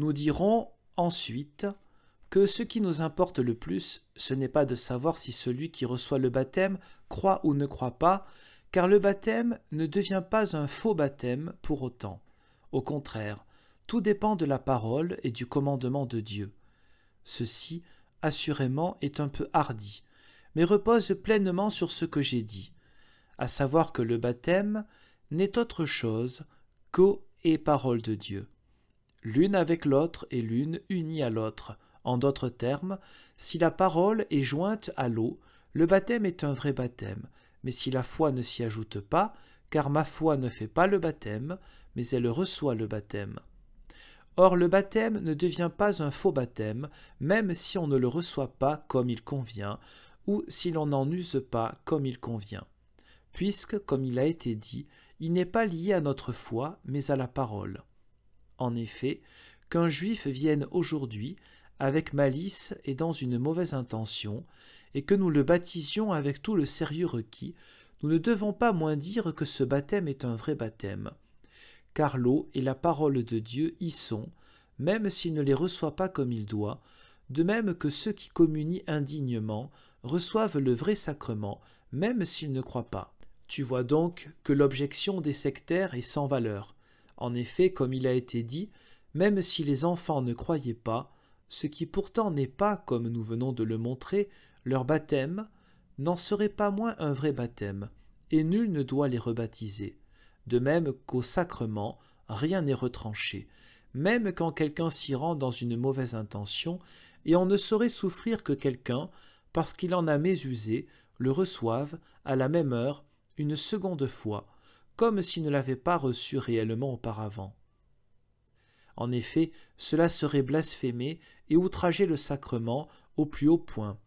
Nous dirons ensuite que ce qui nous importe le plus, ce n'est pas de savoir si celui qui reçoit le baptême croit ou ne croit pas, car le baptême ne devient pas un faux baptême pour autant. Au contraire, tout dépend de la parole et du commandement de Dieu. Ceci, assurément, est un peu hardi, mais repose pleinement sur ce que j'ai dit, à savoir que le baptême n'est autre chose qu'eau et parole de Dieu l'une avec l'autre et l'une unie à l'autre. En d'autres termes, si la parole est jointe à l'eau, le baptême est un vrai baptême, mais si la foi ne s'y ajoute pas, car ma foi ne fait pas le baptême, mais elle reçoit le baptême. Or le baptême ne devient pas un faux baptême, même si on ne le reçoit pas comme il convient, ou si l'on n'en use pas comme il convient. Puisque, comme il a été dit, il n'est pas lié à notre foi, mais à la parole en effet, qu'un juif vienne aujourd'hui avec malice et dans une mauvaise intention, et que nous le baptisions avec tout le sérieux requis, nous ne devons pas moins dire que ce baptême est un vrai baptême. Car l'eau et la parole de Dieu y sont, même s'il ne les reçoit pas comme il doit, de même que ceux qui communient indignement reçoivent le vrai sacrement, même s'ils ne croient pas. Tu vois donc que l'objection des sectaires est sans valeur. En effet, comme il a été dit, même si les enfants ne croyaient pas, ce qui pourtant n'est pas, comme nous venons de le montrer, leur baptême, n'en serait pas moins un vrai baptême, et nul ne doit les rebaptiser. De même qu'au sacrement, rien n'est retranché, même quand quelqu'un s'y rend dans une mauvaise intention, et on ne saurait souffrir que quelqu'un, parce qu'il en a mésusé, le reçoive, à la même heure, une seconde fois, comme s'il ne l'avait pas reçu réellement auparavant. En effet, cela serait blasphémer et outrager le sacrement au plus haut point.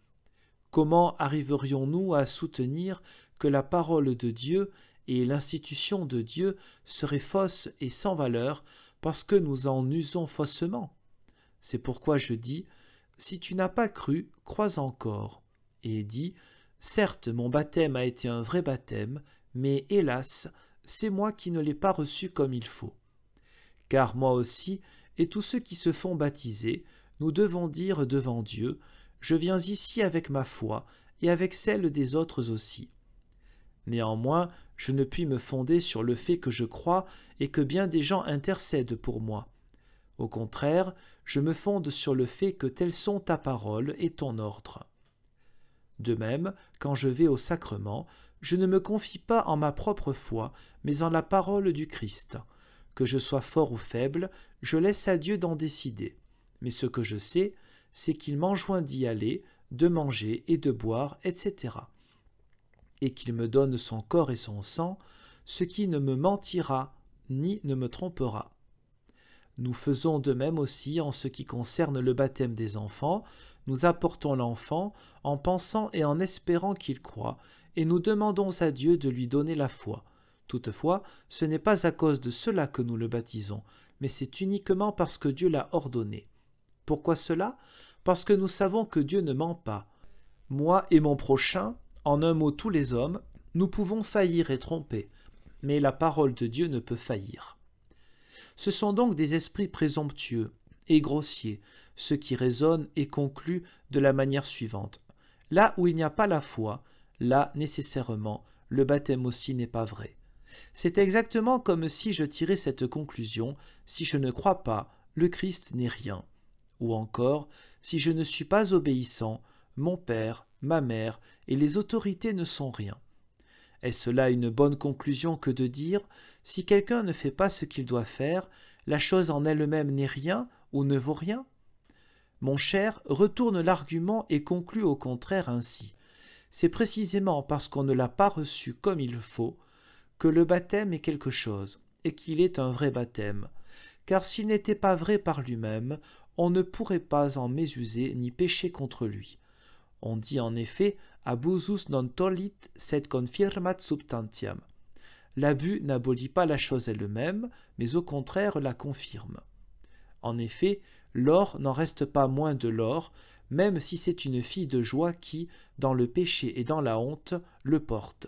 Comment arriverions-nous à soutenir que la parole de Dieu et l'institution de Dieu seraient fausses et sans valeur parce que nous en usons faussement C'est pourquoi je dis, si tu n'as pas cru, crois encore. Et dis, certes, mon baptême a été un vrai baptême, mais hélas, c'est moi qui ne l'ai pas reçu comme il faut. Car moi aussi, et tous ceux qui se font baptiser, nous devons dire devant Dieu, Je viens ici avec ma foi, et avec celle des autres aussi. Néanmoins, je ne puis me fonder sur le fait que je crois et que bien des gens intercèdent pour moi. Au contraire, je me fonde sur le fait que telles sont ta parole et ton ordre. De même, quand je vais au sacrement, je ne me confie pas en ma propre foi, mais en la parole du Christ. Que je sois fort ou faible, je laisse à Dieu d'en décider. Mais ce que je sais, c'est qu'il m'enjoint d'y aller, de manger et de boire, etc. Et qu'il me donne son corps et son sang, ce qui ne me mentira ni ne me trompera. Nous faisons de même aussi en ce qui concerne le baptême des enfants, nous apportons l'enfant en pensant et en espérant qu'il croit, et nous demandons à Dieu de lui donner la foi. Toutefois, ce n'est pas à cause de cela que nous le baptisons, mais c'est uniquement parce que Dieu l'a ordonné. Pourquoi cela Parce que nous savons que Dieu ne ment pas. Moi et mon prochain, en un mot tous les hommes, nous pouvons faillir et tromper, mais la parole de Dieu ne peut faillir. Ce sont donc des esprits présomptueux et grossiers, ceux qui raisonnent et concluent de la manière suivante. Là où il n'y a pas la foi, là nécessairement le baptême aussi n'est pas vrai. C'est exactement comme si je tirais cette conclusion, si je ne crois pas, le Christ n'est rien. Ou encore, si je ne suis pas obéissant, mon père, ma mère et les autorités ne sont rien. Est-ce là une bonne conclusion que de dire, si quelqu'un ne fait pas ce qu'il doit faire, la chose en elle-même n'est rien ou ne vaut rien Mon cher, retourne l'argument et conclut au contraire ainsi c'est précisément parce qu'on ne l'a pas reçu comme il faut que le baptême est quelque chose, et qu'il est un vrai baptême. Car s'il n'était pas vrai par lui-même, on ne pourrait pas en mésuser ni pécher contre lui. On dit en effet abusus non tollit sed confirmat subtantiam ». L'abus n'abolit pas la chose elle-même, mais au contraire la confirme. En effet, l'or n'en reste pas moins de l'or, même si c'est une fille de joie qui, dans le péché et dans la honte, le porte.